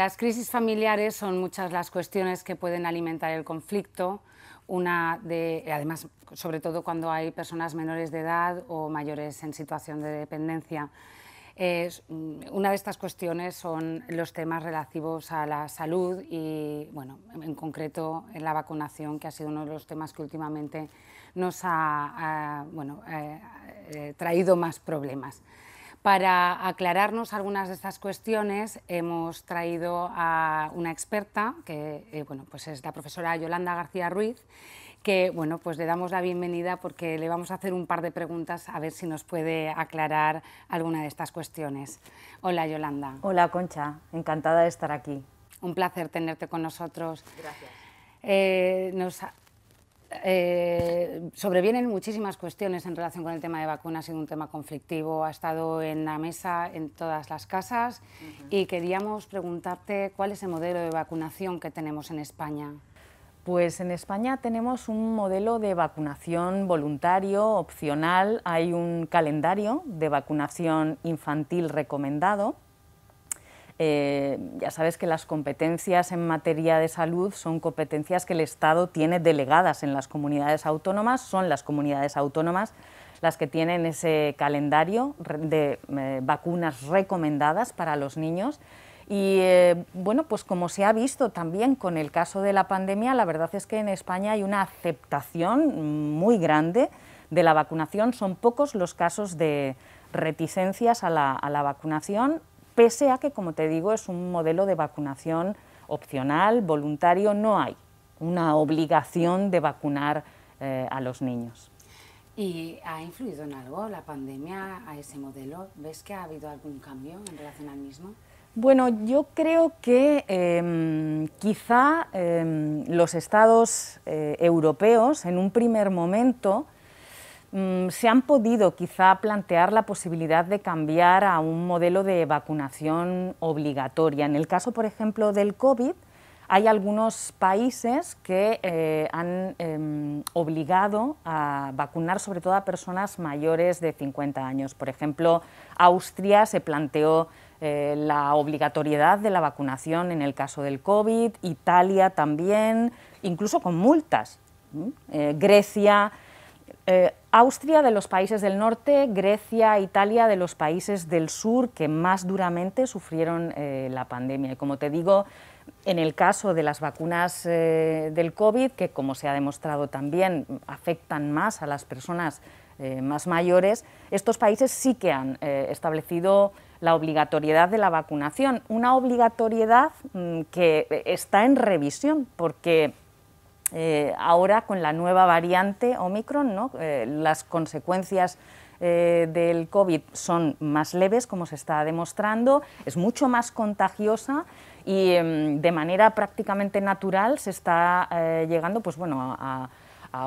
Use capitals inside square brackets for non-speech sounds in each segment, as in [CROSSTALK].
Las crisis familiares son muchas las cuestiones que pueden alimentar el conflicto. Una de, además, sobre todo cuando hay personas menores de edad o mayores en situación de dependencia. Mm, una de estas cuestiones son los temas relativos a la salud y, bueno, en concreto en la vacunación, que ha sido uno de los temas que últimamente nos ha, eh, eh, traído más problemas. Para aclararnos algunas de estas cuestiones hemos traído a una experta, que eh, bueno, pues es la profesora Yolanda García Ruiz, que bueno, pues le damos la bienvenida porque le vamos a hacer un par de preguntas a ver si nos puede aclarar alguna de estas cuestiones. Hola Yolanda. Hola Concha, encantada de estar aquí. Un placer tenerte con nosotros. Gracias. Eh, nos eh, sobrevienen muchísimas cuestiones en relación con el tema de vacunas, ha sido un tema conflictivo, ha estado en la mesa en todas las casas y queríamos preguntarte cuál es el modelo de vacunación que tenemos en España. Pues en España tenemos un modelo de vacunación voluntario, opcional, hay un calendario de vacunación infantil recomendado eh, ya sabes que las competencias en materia de salud son competencias que el Estado tiene delegadas en las comunidades autónomas, son las comunidades autónomas las que tienen ese calendario de eh, vacunas recomendadas para los niños. Y eh, bueno, pues como se ha visto también con el caso de la pandemia, la verdad es que en España hay una aceptación muy grande de la vacunación. Son pocos los casos de reticencias a la vacunación pese a que, como te digo, es un modelo de vacunación opcional, voluntario, no hay una obligación de vacunar eh, a los niños. ¿Y ha influido en algo la pandemia a ese modelo? ¿Ves que ha habido algún cambio en relación al mismo? Bueno, yo creo que em, quizá em, los estados eh, europeos en un primer momento Mm, se han podido quizá plantear la posibilidad de cambiar a un modelo de vacunación obligatoria. En el caso, por ejemplo, del COVID, hay algunos países que eh, han em, obligado a vacunar sobre todo a personas mayores de 50 años. Por ejemplo, Austria se planteó eh, la obligatoriedad de la vacunación en el caso del COVID, Italia también, incluso con multas. Eh, Grecia eh, Austria de los países del norte, Grecia, Italia de los países del sur que más duramente sufrieron eh, la pandemia. Y como te digo, en el caso de las vacunas eh, del COVID, que como se ha demostrado también afectan más a las personas más mayores, estos países sí que han establecido la obligatoriedad de la vacunación, una obligatoriedad mm, que está en revisión porque eh, ahora con la nueva variante Omicron, eh, las consecuencias eh, del COVID son más leves, como se está demostrando, es mucho más contagiosa y em, de manera prácticamente natural se está llegando pues, bueno, a,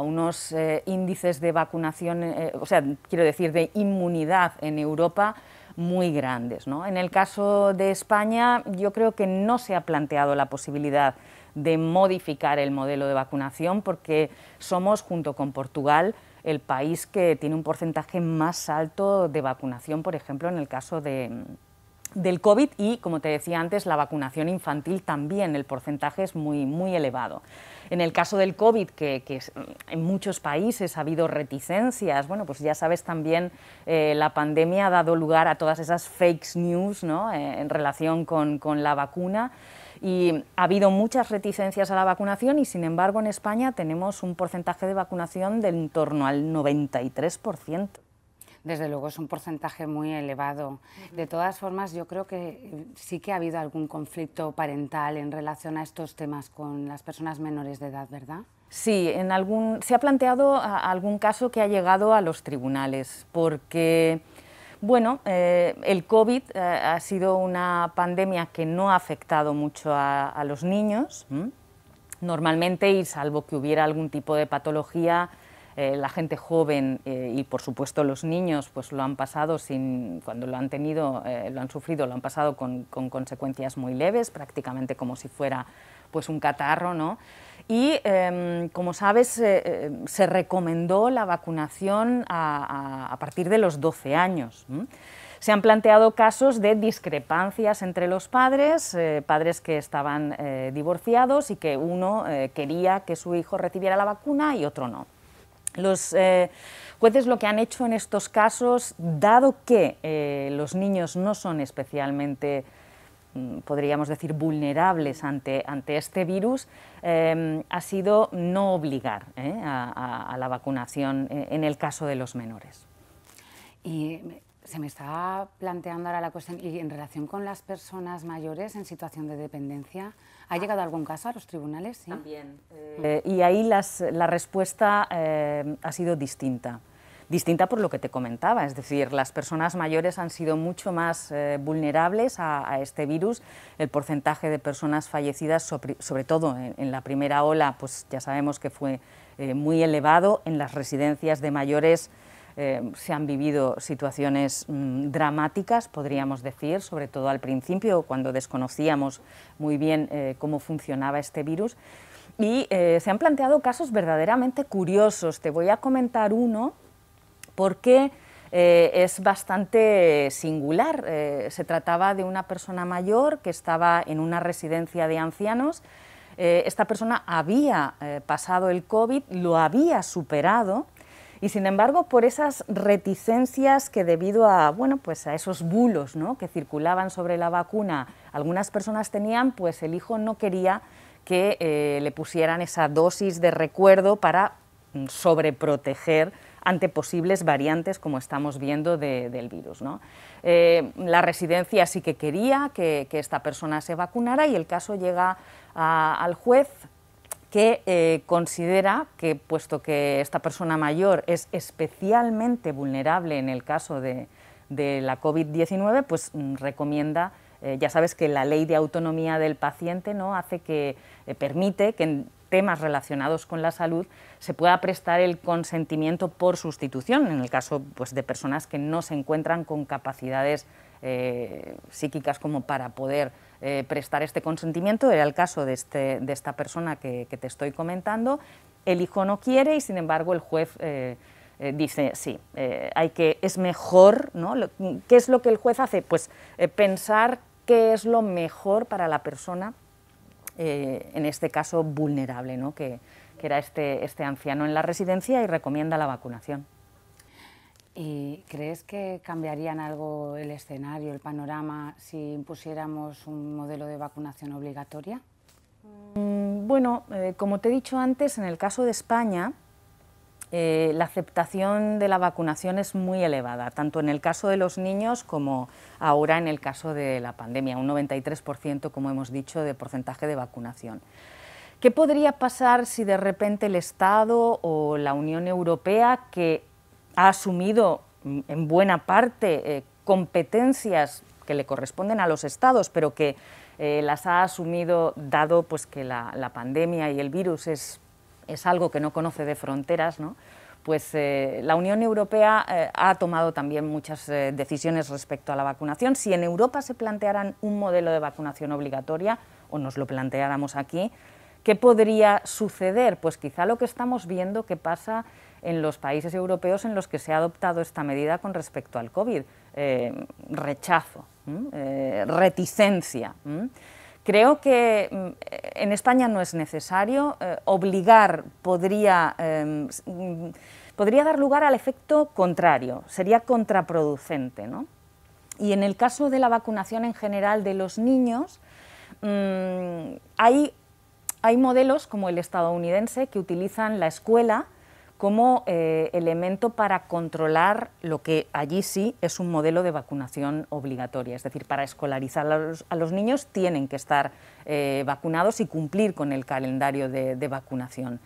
unos índices de vacunación, o sea, quiero decir, de inmunidad en Europa muy grandes. En el caso de España, yo creo que no se ha planteado la posibilidad de modificar el modelo de vacunación porque somos, junto con Portugal, el país que tiene un porcentaje más alto de vacunación, por ejemplo, en el caso del COVID y, como te decía antes, la vacunación infantil también, el porcentaje es muy, muy elevado. En el caso del COVID, que, en muchos países ha habido reticencias, bueno, pues ya sabes también, eh, la pandemia ha dado lugar a todas esas fake news eh, en relación con, con la vacuna y ha habido muchas reticencias a la vacunación y sin embargo en España tenemos un porcentaje de vacunación de en torno al 93% desde luego es un porcentaje muy elevado. De todas formas, yo creo que eh, sí que ha habido algún conflicto parental en relación a estos temas con las personas menores de edad, ¿verdad? Sí, en algún, se ha planteado ah, algún caso que ha llegado a los tribunales, porque bueno, eh, el COVID eh, ha sido una pandemia que no ha afectado mucho a, los niños. Normalmente, y salvo que hubiera algún tipo de patología, eh, la gente joven y por supuesto los niños pues lo han pasado sin, cuando lo han tenido, lo han sufrido, lo han pasado con, con consecuencias muy leves, prácticamente como si fuera pues un catarro, ¿no? Y, em, como sabes, eh, em, se recomendó la vacunación a, partir de los 12 años. Se han planteado casos de discrepancias entre los padres, eh, padres que estaban eh, divorciados y que uno quería que su hijo recibiera la vacuna y otro no. Los jueces lo que han hecho en estos casos, dado que los niños no son especialmente Mm, podríamos decir, vulnerables ante, ante este virus, em, ha sido no obligar eh, a, la vacunación eh, en el caso de los menores. Y se me está planteando ahora la cuestión, y en relación con las personas mayores en situación de dependencia, ¿ha llegado algún caso a los tribunales? También. Eh, y ahí la respuesta ha sido distinta distinta por lo que te comentaba, es decir, las personas mayores han sido mucho más eh, vulnerables a, este virus, el porcentaje de personas fallecidas, sobre, todo en, la primera ola, pues ya sabemos que fue eh, muy elevado, en las residencias de mayores eh, se han vivido situaciones mm, dramáticas, podríamos decir, sobre todo al principio, cuando desconocíamos muy bien cómo funcionaba este virus, y se han planteado casos verdaderamente curiosos. Te voy a comentar uno porque eh, es bastante singular. Eh, se trataba de una persona mayor que estaba en una residencia de ancianos. Eh, esta persona había pasado el COVID, lo había superado y sin embargo por esas reticencias que debido a, pues esos bulos que circulaban sobre la vacuna algunas personas tenían, pues el hijo no quería que le pusieran esa dosis de recuerdo para mm, sobreproteger ante posibles variantes, como estamos viendo, del virus. Eh, la residencia sí que quería que, esta persona se vacunara y el caso llega al juez que eh, considera que, puesto que esta persona mayor es especialmente vulnerable en el caso de, la COVID-19, pues mm, recomienda eh, ya sabes que la ley de autonomía del paciente no hace que permite que temas relacionados con la salud se pueda prestar el consentimiento por sustitución, en el caso pues, de personas que no se encuentran con capacidades eh, psíquicas como para poder eh, prestar este consentimiento, era el caso de, este, esta persona que, te estoy comentando, el hijo no quiere y sin embargo el juez... Eh, dice sí, hay que es mejor, ¿no? ¿Qué es lo que el juez hace? Pues pensar qué es lo mejor para la persona eh, en este caso vulnerable, ¿no? que, era este, este, anciano en la residencia y recomienda la vacunación. ¿Y crees que cambiarían algo el escenario, el panorama, si impusiéramos un modelo de vacunación obligatoria? Mm, bueno, eh, como te he dicho antes, en el caso de España, eh, la aceptación de la vacunación es muy elevada, tanto en el caso de los niños como ahora en el caso de la pandemia, un 93%, como hemos dicho, de porcentaje de vacunación. ¿Qué podría pasar si de repente el Estado o la Unión Europea, que ha asumido en buena parte eh, competencias que le corresponden a los Estados, pero que eh, las ha asumido dado pues, que la, la pandemia y el virus es es algo que no conoce de fronteras, ¿no? pues eh, la Unión Europea eh, ha tomado también muchas eh, decisiones respecto a la vacunación. Si en Europa se plantearan un modelo de vacunación obligatoria, o nos lo planteáramos aquí, ¿qué podría suceder? Pues quizá lo que estamos viendo que pasa en los países europeos en los que se ha adoptado esta medida con respecto al COVID. rechazo, reticencia. Creo que mm, en España no es necesario. Eh, obligar em, mm, podría, dar lugar al efecto contrario, sería contraproducente. Y en el caso de la vacunación en general de los niños, mm, hay modelos como el estadounidense que utilizan la escuela como eh, elemento para controlar lo que allí sí es un modelo de vacunación obligatoria. Es decir, para escolarizar a los, niños tienen que estar eh, vacunados y cumplir con el calendario de, vacunación.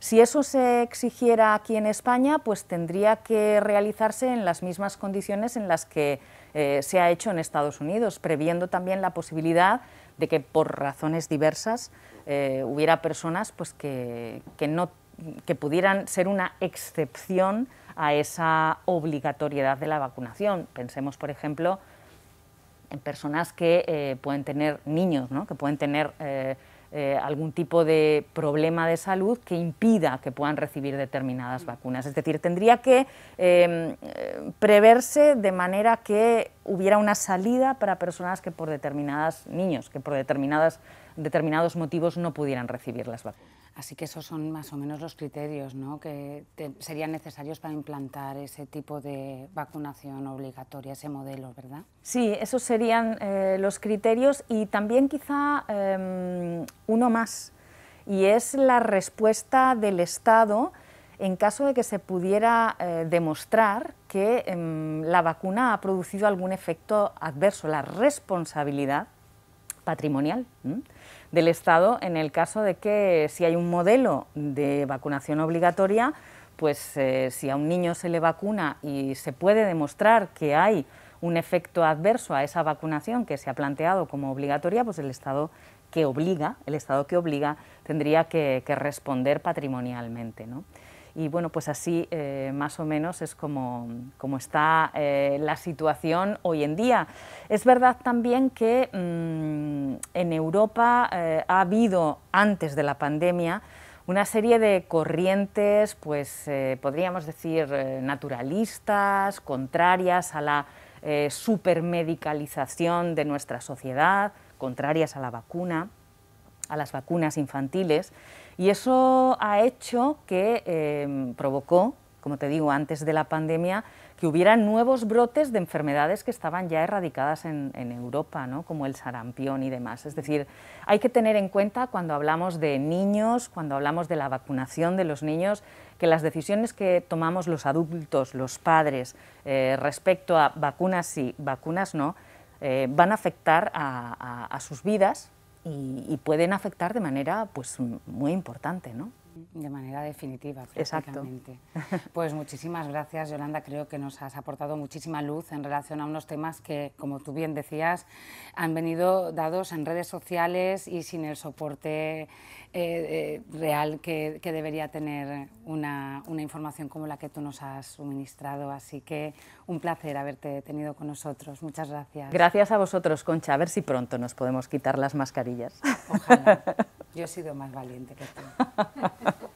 Si eso se exigiera aquí en España, pues tendría que realizarse en las mismas condiciones en las que eh, se ha hecho en Estados Unidos, previendo también la posibilidad de que por razones diversas hubiera personas pues, que, que, no que pudieran ser una excepción a esa obligatoriedad de la vacunación. Pensemos, por ejemplo, en personas que eh, pueden tener niños, que pueden tener eh, eh, algún tipo de problema de salud que impida que puedan recibir determinadas vacunas. Es decir, tendría que em, preverse de manera que hubiera una salida para personas que por determinadas niños, que por determinados motivos no pudieran recibir las vacunas. Así que esos son más o menos los criterios ¿no? que serían necesarios para implantar ese tipo de vacunación obligatoria, ese modelo, ¿verdad? Sí, esos serían eh, los criterios y también quizá em, uno más, y es la respuesta del Estado en caso de que se pudiera eh, demostrar que em, la vacuna ha producido algún efecto adverso, la responsabilidad patrimonial del Estado en el caso de que si hay un modelo de vacunación obligatoria, pues eh, si a un niño se le vacuna y se puede demostrar que hay un efecto adverso a esa vacunación que se ha planteado como obligatoria, pues el Estado que obliga, el Estado que obliga, tendría que, que responder patrimonialmente. ¿no? Y bueno, pues así eh, más o menos es como, está eh, la situación hoy en día. Es verdad también que mm, en Europa eh, ha habido antes de la pandemia una serie de corrientes, pues podríamos decir naturalistas, contrarias a la supermedicalización de nuestra sociedad, contrarias a la vacuna a las vacunas infantiles y eso ha hecho que em, provocó, como te digo, antes de la pandemia, que hubiera nuevos brotes de enfermedades que estaban ya erradicadas en, Europa, ¿no? como el sarampión y demás. Es decir, hay que tener en cuenta cuando hablamos de niños, cuando hablamos de la vacunación de los niños, que las decisiones que tomamos los adultos, los padres, eh, respecto a vacunas sí, vacunas no, eh, van a afectar a sus vidas, y, pueden afectar de manera pues, muy importante. ¿no? De manera definitiva, prácticamente. Pues muchísimas gracias, Yolanda. Creo que nos has aportado muchísima luz en relación a unos temas que, como tú bien decías, han venido dados en redes sociales y sin el soporte eh, eh, real que, debería tener una, una información como la que tú nos has suministrado. Así que un placer haberte tenido con nosotros. Muchas gracias. Gracias a vosotros, Concha. A ver si pronto nos podemos quitar las mascarillas. Ojalá. [LAUGHS] Yo he sido más valiente que tú. [LAUGHS]